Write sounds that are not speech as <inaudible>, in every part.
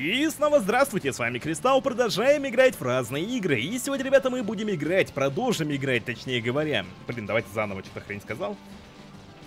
И снова здравствуйте, с вами Кристалл, продолжаем играть в разные игры. И сегодня, ребята, мы будем играть, продолжим играть, точнее говоря. Блин, давайте заново что-то хрень сказал.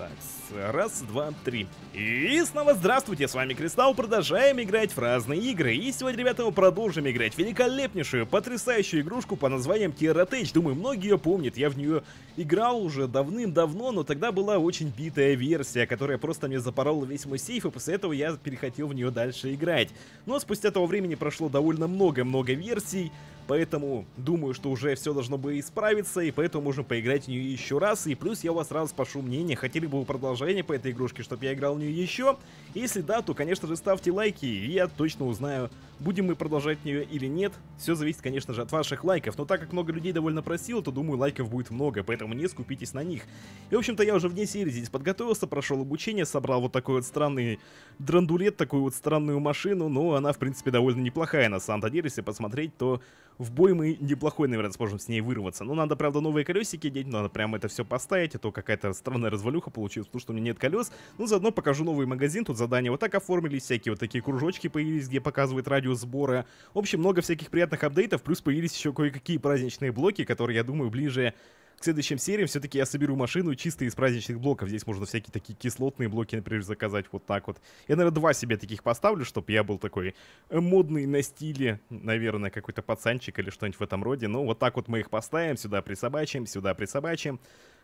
Так, раз, два, три. И снова здравствуйте, с вами Кристалл, продолжаем играть в разные игры. И сегодня, ребята, мы продолжим играть в великолепнейшую, потрясающую игрушку по названием Terratech. Думаю, многие ее помнят, я в нее играл уже давным-давно, но тогда была очень битая версия, которая просто мне запорола весь мой сейф, и после этого я перехотел в нее дальше играть. Но спустя того времени прошло довольно много-много версий, поэтому думаю, что уже все должно бы исправиться, и поэтому можно поиграть в нее еще раз, и плюс я у вас сразу спрошу мнение, хотели бы вы продолжение по этой игрушке, чтобы я играл в нее еще? Если да, то, конечно же, ставьте лайки, и я точно узнаю, Будем мы продолжать нее или нет, все зависит, конечно же, от ваших лайков, но так как много людей довольно просило, то думаю, лайков будет много, поэтому не скупитесь на них. И, в общем-то, я уже вне серии здесь подготовился, прошел обучение, собрал вот такой вот странный драндулет, такую вот странную машину, но она, в принципе, довольно неплохая на самом-то деле, если посмотреть, то в бой мы неплохой, наверное, сможем с ней вырваться. Но надо, правда, новые колесики деть, надо прямо это все поставить, а то какая-то странная развалюха получилась, потому что у меня нет колес. Ну, заодно покажу новый магазин, тут задания вот так оформились, всякие вот такие кружочки появились, где показывает радио плюс сборы. В общем, много всяких приятных апдейтов, плюс появились еще кое-какие праздничные блоки, которые, я думаю, ближе к следующим сериям все-таки я соберу машину чисто из праздничных блоков. Здесь можно всякие такие кислотные блоки, например, заказать вот так вот. Я, наверное, два себе таких поставлю, чтобы я был такой э, модный на стиле, наверное, какой-то пацанчик или что-нибудь в этом роде. Ну, вот так вот мы их поставим, сюда присобачим, сюда присобачим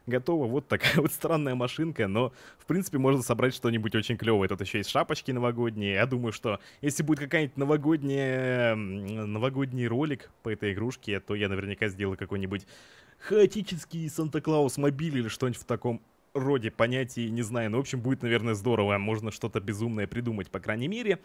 готова. Вот такая вот странная машинка, но, в принципе, можно собрать что-нибудь очень клевое. Тут еще есть шапочки новогодние. Я думаю, что если будет какая-нибудь новогодняя... новогодний ролик по этой игрушке, то я наверняка сделаю какой-нибудь хаотический Санта-Клаус мобиль или что-нибудь в таком роде понятий, не знаю, но, ну, в общем, будет, наверное, здорово. Можно что-то безумное придумать, по крайней мере.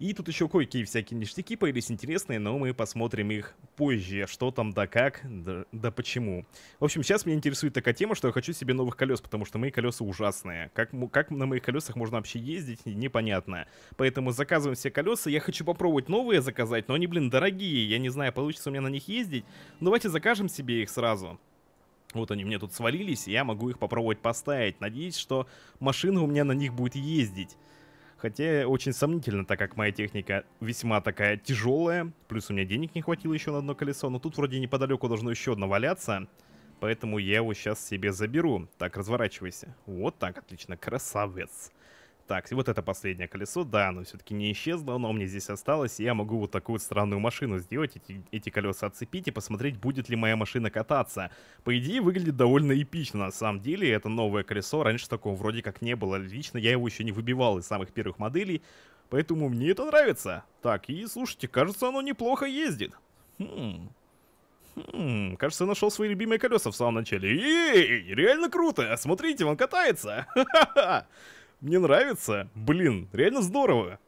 И тут еще кое-какие всякие ништяки появились интересные, но мы посмотрим их позже, что там, да как, да, да почему. В общем, сейчас меня интересует такая тема, что я хочу себе новых колес, потому что мои колеса ужасные. Как, как на моих колесах можно вообще ездить, непонятно. Поэтому заказываем все колеса, я хочу попробовать новые заказать, но они, блин, дорогие, я не знаю, получится у меня на них ездить. Ну, давайте закажем себе их сразу. Вот они мне тут свалились, и я могу их попробовать поставить. Надеюсь, что машина у меня на них будет ездить. Хотя очень сомнительно, так как моя техника весьма такая тяжелая. Плюс у меня денег не хватило еще на одно колесо. Но тут вроде неподалеку должно еще одно валяться. Поэтому я его сейчас себе заберу. Так, разворачивайся. Вот так, отлично, красавец. Красавец. Так, вот это последнее колесо, да, оно все-таки не исчезло, оно у меня здесь осталось, и я могу вот такую странную машину сделать, эти, эти колеса отцепить и посмотреть, будет ли моя машина кататься. По идее, выглядит довольно эпично, на самом деле, это новое колесо, раньше такого вроде как не было, лично я его еще не выбивал из самых первых моделей, поэтому мне это нравится. Так, и слушайте, кажется, оно неплохо ездит. Хм... Хм, кажется, нашел свои любимые колеса в самом начале. Эй, реально круто! Смотрите, он катается! <laughs> Ха-ха-ха! Мне нравится. Блин, реально здорово.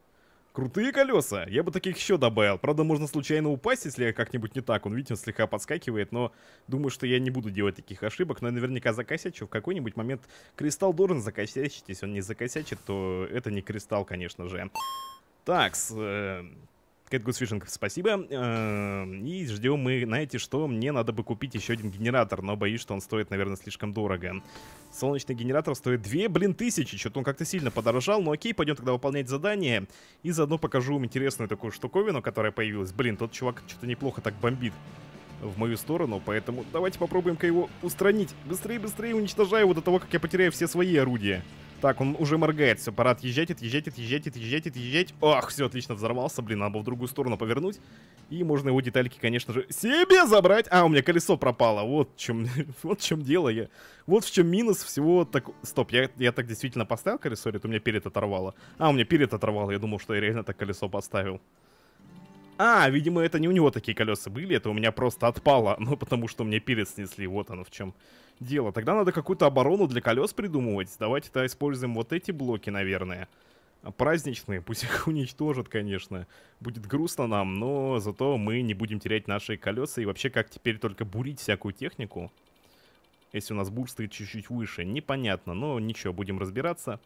Крутые колеса. Я бы таких еще добавил. Правда, можно случайно упасть, если я как-нибудь не так. Он, видите, он слегка подскакивает, но думаю, что я не буду делать таких ошибок. Но я наверняка закосячу. В какой-нибудь момент кристалл должен закосячить. Если он не закосячит, то это не кристалл, конечно же. Такс. Э, Кэт Гусвишенков, спасибо. Эм, и ждем мы, знаете что, мне надо бы купить еще один генератор, но боюсь, что он стоит, наверное, слишком дорого. Солнечный генератор стоит 2, блин, тысячи, что-то он как-то сильно подорожал, но окей, пойдем тогда выполнять задание. И заодно покажу вам интересную такую штуковину, которая появилась. Блин, тот чувак что-то неплохо так бомбит в мою сторону, поэтому давайте попробуем-ка его устранить. Быстрее, быстрее уничтожаю его до того, как я потеряю все свои орудия. Так, он уже моргает, все, Пора отъезжать, отъезжать, отъезжать, отъезжать, отъезжать. Ах, все, отлично, взорвался. Блин, надо было в другую сторону повернуть. И можно его детальки, конечно же, себе забрать. А, у меня колесо пропало. Вот в чем, <laughs> вот в чем дело я. Вот в чем минус всего так... Стоп, я, я так действительно поставил колесо, или это у меня перед оторвало? А, у меня перед оторвало. Я думал, что я реально так колесо поставил. А, видимо, это не у него такие колеса были, это у меня просто отпало, <laughs> ну, потому что мне перец снесли, вот оно в чем дело. Тогда надо какую-то оборону для колес придумывать. Давайте-то используем вот эти блоки, наверное. А, праздничные, пусть <laughs> их уничтожат, конечно. Будет грустно нам, но зато мы не будем терять наши колеса. И вообще, как теперь только бурить всякую технику, если у нас бур стоит чуть-чуть выше, непонятно. Но ничего, будем разбираться.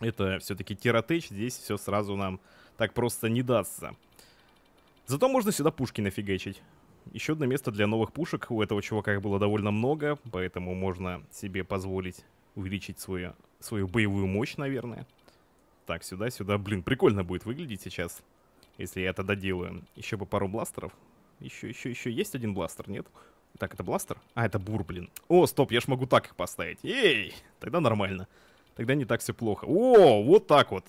Это все-таки Терротеч, здесь все сразу нам так просто не дастся. Зато можно сюда пушки нафигачить. Еще одно место для новых пушек. У этого чувака их было довольно много, поэтому можно себе позволить увеличить свою, свою боевую мощь, наверное. Так, сюда, сюда. Блин, прикольно будет выглядеть сейчас, если я это доделаю. Еще бы пару бластеров. Еще, еще, еще. Есть один бластер, нет? Так, это бластер? А, это бур, блин. О, стоп, я ж могу так их поставить. Эй, тогда нормально. Тогда не так все плохо. О, вот так вот.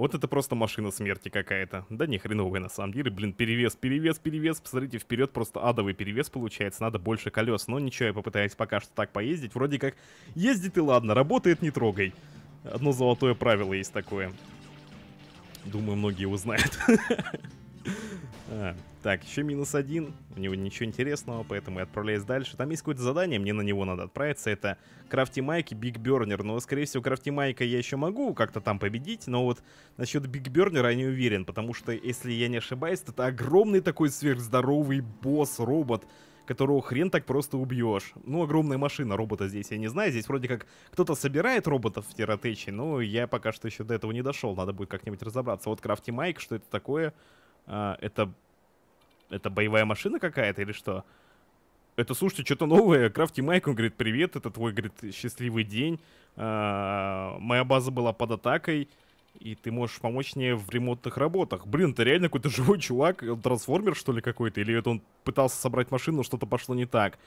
Вот это просто машина смерти какая-то. Да не хреновая на самом деле. Блин, перевес, перевес, перевес. Посмотрите, вперед просто адовый перевес получается. Надо больше колес. Но ничего, я попытаюсь пока что так поездить. Вроде как ездит и ладно, работает не трогай. Одно золотое правило есть такое. Думаю, многие узнают. <laughs> А. Так, еще минус один. У него ничего интересного, поэтому я отправляюсь дальше. Там есть какое-то задание, мне на него надо отправиться. Это Крафти Майк и Биг Бернер. Но, скорее всего, Крафти Майка я еще могу как-то там победить. Но вот насчет Биг Бернера я не уверен. Потому что, если я не ошибаюсь, это огромный такой сверхздоровый босс-робот которого хрен так просто убьешь. Ну, огромная машина робота здесь, я не знаю. Здесь вроде как кто-то собирает роботов в Тератече, но я пока что еще до этого не дошел. Надо будет как-нибудь разобраться. Вот Крафти Майк, что это такое? А, это это боевая машина какая-то или что? Это, слушайте, что-то новое. Крафти Майк, он говорит, привет, это твой, говорит, счастливый день. А, моя база была под атакой, и ты можешь помочь мне в ремонтных работах. Блин, это реально какой-то <laughs> живой чувак, он трансформер, что ли, какой-то? Или это он пытался собрать машину, но что-то пошло не так?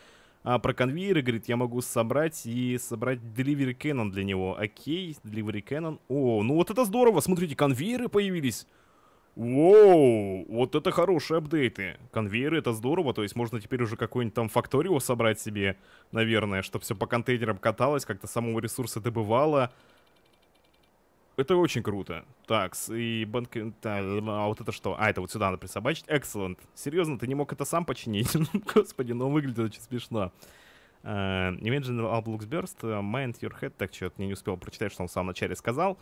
А про конвейеры, говорит, я могу собрать и собрать Delivery Cannon для него. Окей, Delivery Cannon. О, ну вот это здорово, смотрите, конвейеры появились. Воу, вот это хорошие апдейты. Конвейеры это здорово, то есть можно теперь уже какой-нибудь там факторию собрать себе, наверное, чтобы все по контейнерам каталось, как-то самого ресурса добывало. Это очень круто. Так, и банки... А вот это что? А, это вот сюда надо присобачить. Excellent. Серьезно, ты не мог это сам починить? <laughs> Ну, господи, но ну, выглядит очень смешно. Uh, э, Imagine All Blocks Burst, э, Mind Your Head, так что-то не успел прочитать, что он в самом начале сказал.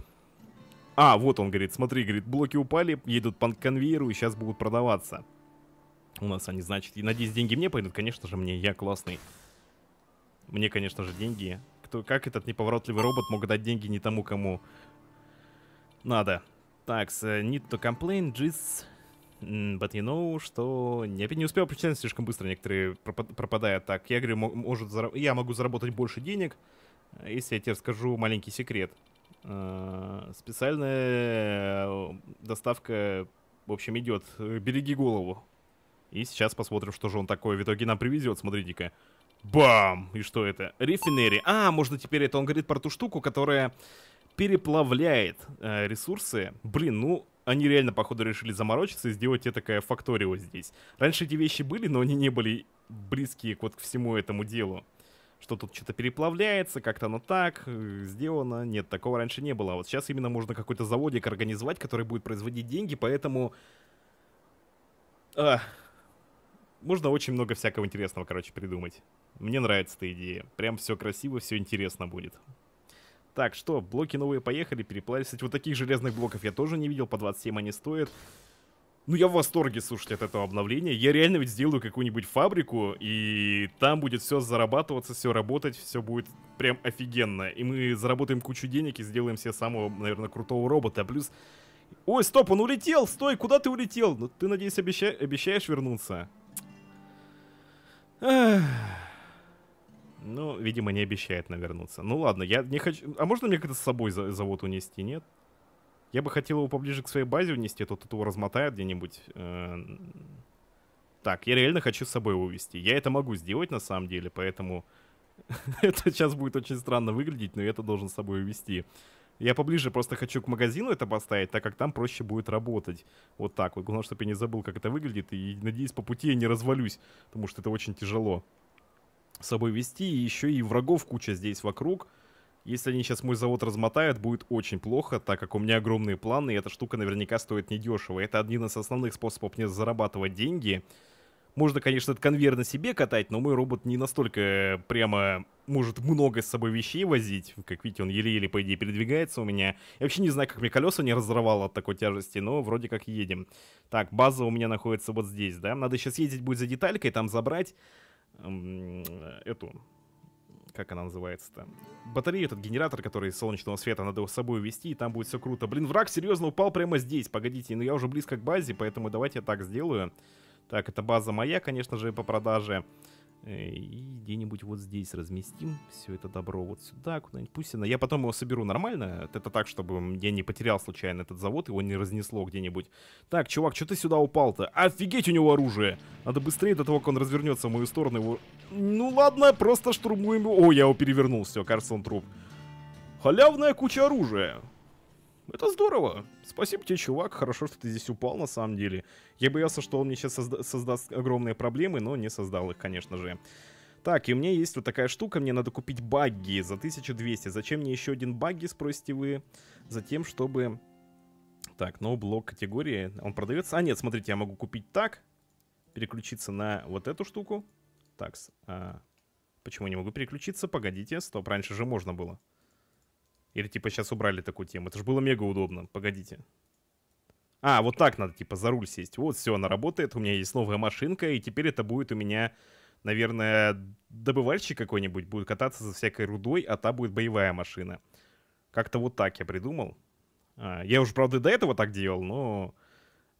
А, вот он, говорит, смотри, говорит, блоки упали, едут по конвейеру и сейчас будут продаваться. У нас они, значит, и надеюсь, деньги мне пойдут, конечно же, мне, я классный. Мне, конечно же, деньги. Кто, как этот неповоротливый робот мог дать деньги не тому, кому надо? Так, э, need to complain, just... But you know, что... Я опять не успел прочитать слишком быстро, некоторые пропадают так. Я говорю, может, зар... я могу заработать больше денег, э, если я тебе расскажу маленький секрет. Э, специальная э, доставка, в общем, идет. Береги голову. И сейчас посмотрим, что же он такое в итоге нам привезет. Смотрите-ка. Бам! И что это? Рефинери. А, можно теперь это, он говорит про ту штуку, которая переплавляет э, ресурсы. Блин, ну, они реально, походу, решили заморочиться и сделать такая факторио здесь. Раньше эти вещи были, но они не были близкие вот к всему этому делу что тут что-то переплавляется, как-то оно так э, сделано. Нет, такого раньше не было. А вот сейчас именно можно какой-то заводик организовать, который будет производить деньги, поэтому... А, можно очень много всякого интересного, короче, придумать. Мне нравится эта идея. Прям все красиво, все интересно будет. Так, что, блоки новые поехали, переплавились. Кстати, вот таких железных блоков я тоже не видел, по 27 они стоят. Ну, я в восторге, слушайте, от этого обновления. Я реально ведь сделаю какую-нибудь фабрику, и там будет все зарабатываться, все работать, все будет прям офигенно. И мы заработаем кучу денег и сделаем себе самого, наверное, крутого робота. Плюс... Ой, стоп, он улетел! Стой, куда ты улетел? Ну, ты, надеюсь, обеща... обещаешь вернуться? Ну, видимо, не обещает навернуться. Ну ладно, я не хочу... А можно мне как-то с собой завод унести, нет? Я бы хотел его поближе к своей базе унести, а то тут его размотают где-нибудь. Э, так, я реально хочу с собой его увезти. Я это могу сделать на самом деле, поэтому <laughs> это сейчас будет очень странно выглядеть, но я это должен с собой увести. Я поближе просто хочу к магазину это поставить, так как там проще будет работать. Вот так вот. Главное, чтобы я не забыл, как это выглядит. И, надеюсь, по пути я не развалюсь, потому что это очень тяжело с собой вести. И еще и врагов куча здесь вокруг. Если они сейчас мой завод размотают, будет очень плохо, так как у меня огромные планы, и эта штука наверняка стоит недешево. Это один из основных способов мне зарабатывать деньги. Можно, конечно, этот конвейер на себе катать, но мой робот не настолько э, прямо может много с собой вещей возить. Как видите, он еле-еле, по идее, передвигается у меня. Я вообще не знаю, как мне колеса не разорвало от такой тяжести, но вроде как едем. Так, база у меня находится вот здесь, да? Надо сейчас ездить будет за деталькой, там забрать эту как она называется-то? Батарею, этот генератор, который из солнечного света, надо его с собой вести, и там будет все круто. Блин, враг серьезно упал прямо здесь. Погодите, ну я уже близко к базе, поэтому давайте я так сделаю. Так, это база моя, конечно же, по продаже. Э, и где-нибудь вот здесь разместим все это добро вот сюда куда-нибудь. Пусть она... Я потом его соберу нормально. Это так, чтобы я не потерял случайно этот завод, его не разнесло где-нибудь. Так, чувак, что ты сюда упал-то? Офигеть у него оружие! Надо быстрее до того, как он развернется в мою сторону его... Ну ладно, просто штурмуем его. О, я его перевернул, все, кажется, он труп. Халявная куча оружия. Это здорово. Спасибо тебе, чувак. Хорошо, что ты здесь упал, на самом деле. Я боялся, что он мне сейчас созда создаст огромные проблемы, но не создал их, конечно же. Так, и у меня есть вот такая штука, мне надо купить багги за 1200. Зачем мне еще один багги, спросите вы? Затем, чтобы... Так, но ну, блок категории, он продается. А, нет, смотрите, я могу купить так, переключиться на вот эту штуку. Так, а... почему не могу переключиться? Погодите, стоп, раньше же можно было. Или типа сейчас убрали такую тему? Это же было мега удобно, погодите. А, вот так надо, типа, за руль сесть. Вот, все, она работает, у меня есть новая машинка, и теперь это будет у меня, наверное, добывальщик какой-нибудь будет кататься за всякой рудой, а та будет боевая машина. Как-то вот так я придумал. А, я уже, правда, до этого так делал, но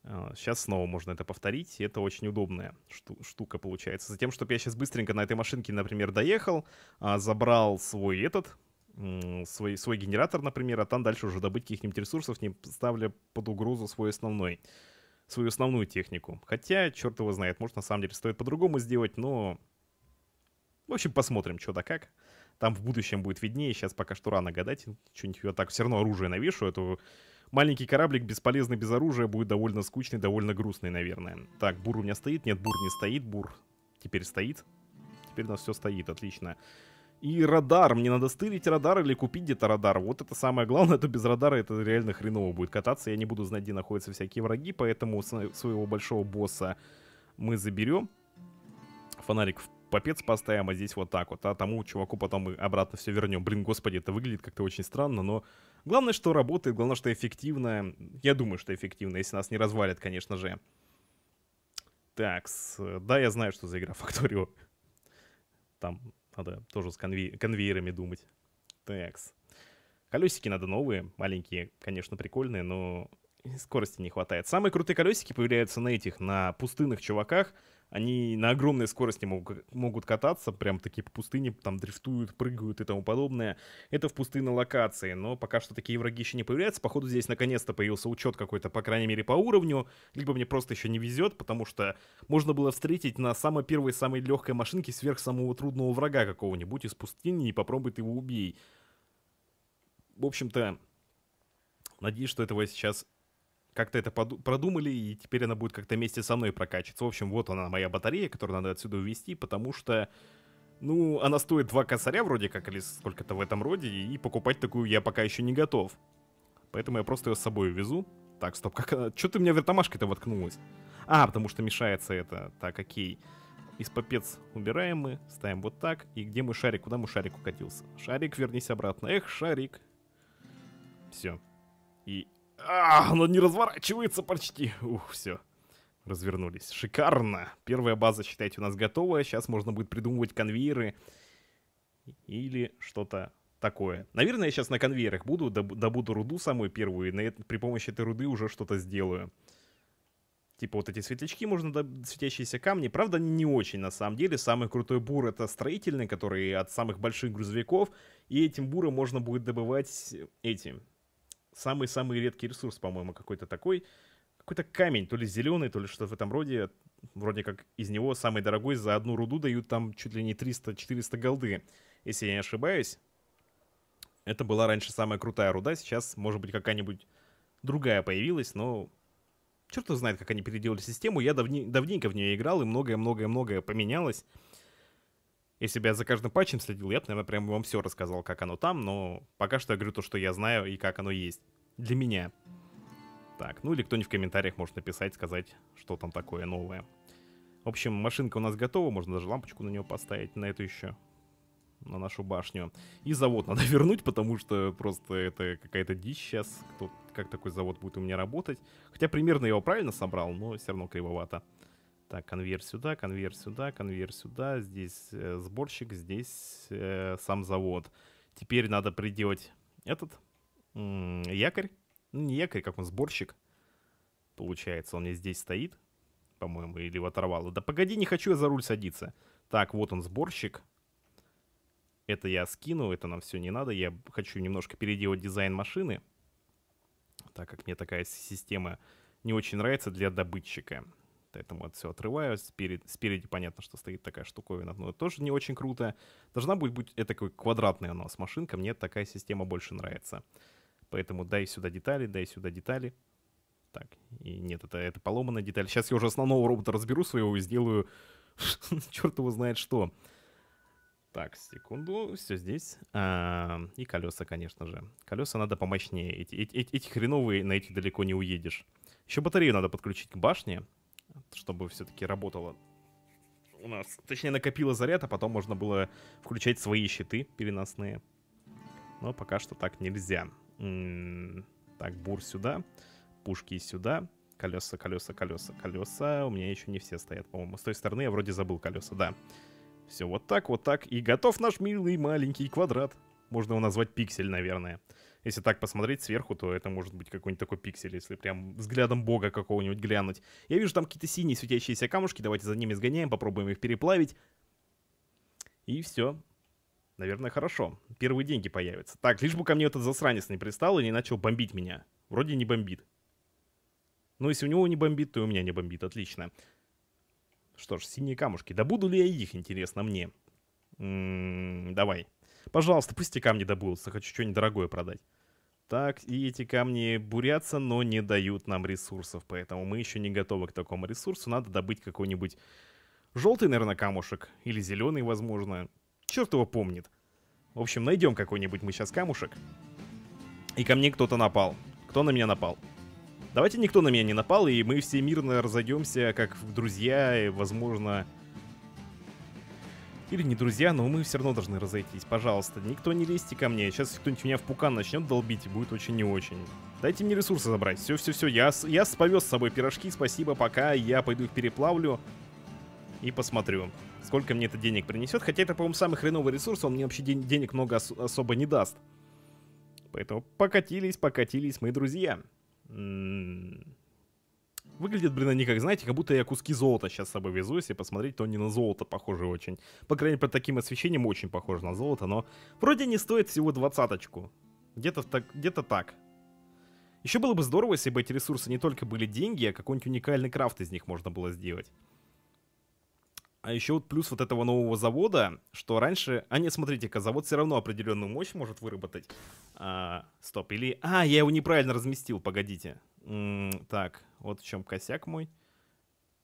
а, сейчас снова можно это повторить, и это очень удобная шту штука получается. Затем, чтобы я сейчас быстренько на этой машинке, например, доехал, а, забрал свой этот, свой, свой генератор, например, а там дальше уже добыть каких-нибудь ресурсов, не ставля под угрозу свой основной, свою основную технику. Хотя, черт его знает, может, на самом деле стоит по-другому сделать, но... В общем, посмотрим, что да как. Там в будущем будет виднее, сейчас пока что рано гадать. Что-нибудь я так все равно оружие навешу, это а маленький кораблик, бесполезный без оружия, будет довольно скучный, довольно грустный, наверное. Так, бур у меня стоит? Нет, бур не стоит, бур теперь стоит. Теперь у нас все стоит, отлично. Отлично. И радар, мне надо стырить радар или купить где-то радар. Вот это самое главное, то без радара это реально хреново будет кататься. Я не буду знать, где находятся всякие враги, поэтому своего большого босса мы заберем. Фонарик в попец поставим, а здесь вот так вот. А тому чуваку потом мы обратно все вернем. Блин, господи, это выглядит как-то очень странно, но... Главное, что работает, главное, что эффективно. Я думаю, что эффективно, если нас не развалят, конечно же. Так, да, я знаю, что за игра Факторио. Там надо тоже с конве... конвейерами думать. Такс. Колесики надо новые, маленькие, конечно, прикольные, но скорости не хватает. Самые крутые колесики появляются на этих, на пустынных чуваках, они на огромной скорости могут, могут кататься, прям такие по пустыне, там дрифтуют, прыгают и тому подобное. Это в пустынной локации, но пока что такие враги еще не появляются. Походу здесь наконец-то появился учет какой-то, по крайней мере, по уровню, либо мне просто еще не везет, потому что можно было встретить на самой первой, самой легкой машинке сверх самого трудного врага какого-нибудь из пустыни и попробовать его убей. В общем-то, надеюсь, что этого сейчас как-то это продумали, и теперь она будет как-то вместе со мной прокачиваться. В общем, вот она, моя батарея, которую надо отсюда увезти, потому что, ну, она стоит два косаря вроде как, или сколько-то в этом роде, и покупать такую я пока еще не готов. Поэтому я просто ее с собой везу. Так, стоп, как она... Че ты меня вертомашкой-то воткнулась? А, потому что мешается это. Так, окей. Из попец убираем мы, ставим вот так. И где мой шарик? Куда мой шарик укатился? Шарик, вернись обратно. Эх, шарик. Все. И а, оно не разворачивается почти. Ух, все. Развернулись. Шикарно. Первая база, считайте, у нас готова. Сейчас можно будет придумывать конвейеры или что-то такое. Наверное, я сейчас на конвейерах буду, добуду руду самую первую, и на это, при помощи этой руды уже что-то сделаю. Типа вот эти светлячки можно, светящиеся камни. Правда, не очень на самом деле. Самый крутой бур это строительный, который от самых больших грузовиков. И этим буром можно будет добывать эти самый-самый редкий ресурс, по-моему, какой-то такой. Какой-то камень, то ли зеленый, то ли что-то в этом роде. Вроде как из него самый дорогой за одну руду дают там чуть ли не 300-400 голды, если я не ошибаюсь. Это была раньше самая крутая руда, сейчас, может быть, какая-нибудь другая появилась, но черт знает, как они переделали систему. Я давни... давненько в нее играл, и многое-многое-многое поменялось. Если бы я за каждым патчем следил, я бы, наверное, прям вам все рассказал, как оно там, но пока что я говорю то, что я знаю и как оно есть. Для меня. Так, ну или кто-нибудь в комментариях может написать, сказать, что там такое новое. В общем, машинка у нас готова, можно даже лампочку на нее поставить, на эту еще, на нашу башню. И завод надо <laughs> вернуть, потому что просто это какая-то дичь сейчас, кто, как такой завод будет у меня работать. Хотя примерно я его правильно собрал, но все равно кривовато. Так, конвейер сюда, конвейер сюда, конвейер сюда. Здесь э, сборщик, здесь э, сам завод. Теперь надо приделать этот м якорь. Ну, не якорь, как он, сборщик. Получается, он мне здесь стоит, по-моему, или его оторвало. Да погоди, не хочу я за руль садиться. Так, вот он, сборщик. Это я скину, это нам все не надо. Я хочу немножко переделать дизайн машины, так как мне такая система не очень нравится для добытчика поэтому от все отрываю. Спереди, спереди понятно, что стоит такая штуковина, но тоже не очень круто. Должна быть, быть э, это такой квадратная у нас машинка, мне такая система больше нравится. Поэтому дай сюда детали, дай сюда детали. Так, и нет, это, это поломанная деталь. Сейчас я уже основного робота разберу своего и сделаю <laughs> черт его знает что. Так, секунду, все здесь. А, и колеса, конечно же. Колеса надо помощнее. Эти, эти хреновые на эти далеко не уедешь. Еще батарею надо подключить к башне чтобы все-таки работало у нас. Точнее, накопило заряд, а потом можно было включать свои щиты переносные. Но пока что так нельзя. М м-м, -м так, бур сюда, пушки сюда, колеса, колеса, колеса, колеса. У меня еще не все стоят, по-моему. С той стороны я вроде забыл колеса, да. Все вот так, вот так. И готов наш милый маленький квадрат. Можно его назвать пиксель, наверное. Если так посмотреть сверху, то это может быть какой-нибудь такой пиксель, если прям взглядом бога какого-нибудь глянуть. Я вижу там какие-то синие светящиеся камушки, давайте за ними сгоняем, попробуем их переплавить. И все. Наверное, хорошо. Первые деньги появятся. Так, лишь бы ко мне этот засранец не пристал и не начал бомбить меня. Вроде не бомбит. Ну, если у него не бомбит, то и у меня не бомбит. Отлично. Что ж, синие камушки. Да буду ли я их, интересно мне? М м-м, -м -м, давай. Давай. Пожалуйста, пусть эти камни добудутся, хочу что-нибудь дорогое продать. Так, и эти камни бурятся, но не дают нам ресурсов, поэтому мы еще не готовы к такому ресурсу. Надо добыть какой-нибудь желтый, наверное, камушек, или зеленый, возможно. Черт его помнит. В общем, найдем какой-нибудь мы сейчас камушек. И ко мне кто-то напал. Кто на меня напал? Давайте никто на меня не напал, и мы все мирно разойдемся, как друзья, и, возможно, или не друзья, но мы все равно должны разойтись. Пожалуйста, никто не лезьте ко мне. Сейчас кто-нибудь меня в пукан начнет долбить, и будет очень не очень. Дайте мне ресурсы забрать. Все-все-все, я, я повез с собой пирожки, спасибо, пока. Я пойду их переплавлю и посмотрю, сколько мне это денег принесет. Хотя это, по-моему, самый хреновый ресурс, он мне вообще ден денег много ос особо не даст. Поэтому покатились, покатились, мои друзья. М м-м. -м -м. Выглядит, блин, они как, знаете, как будто я куски золота сейчас с собой везу. Если посмотреть, то они на золото похожи очень. По крайней мере, под таким освещением очень похоже на золото, но вроде не стоит всего двадцаточку. Где-то так, где-то так. Еще было бы здорово, если бы эти ресурсы не только были деньги, а какой-нибудь уникальный крафт из них можно было сделать. А еще вот плюс вот этого нового завода, что раньше... А нет, смотрите-ка, завод все равно определенную мощь может выработать. А, стоп, или... А, я его неправильно разместил, погодите. М-м, так, вот в чем косяк мой.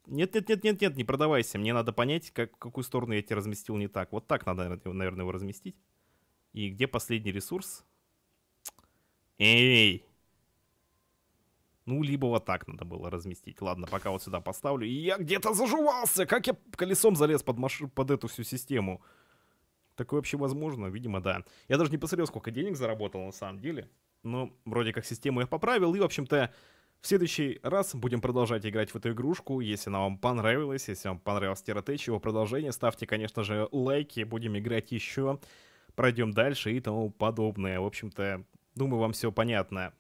Нет-нет-нет-нет-нет, не продавайся. Мне надо понять, как, какую сторону я тебя разместил не так. Вот так надо, наверное, его разместить. И где последний ресурс? Эй, ну, либо вот так надо было разместить. Ладно, пока вот сюда поставлю. И я где-то зажувался! Как я колесом залез под, маш... под эту всю систему? Такое вообще возможно? Видимо, да. Я даже не посмотрел, сколько денег заработал на самом деле. Но вроде как систему я поправил. И, в общем-то, в следующий раз будем продолжать играть в эту игрушку. Если она вам понравилась, если вам понравилось Терротеч, его продолжение, ставьте, конечно же, лайки. Будем играть еще, пройдем дальше и тому подобное. В общем-то, думаю, вам все понятно.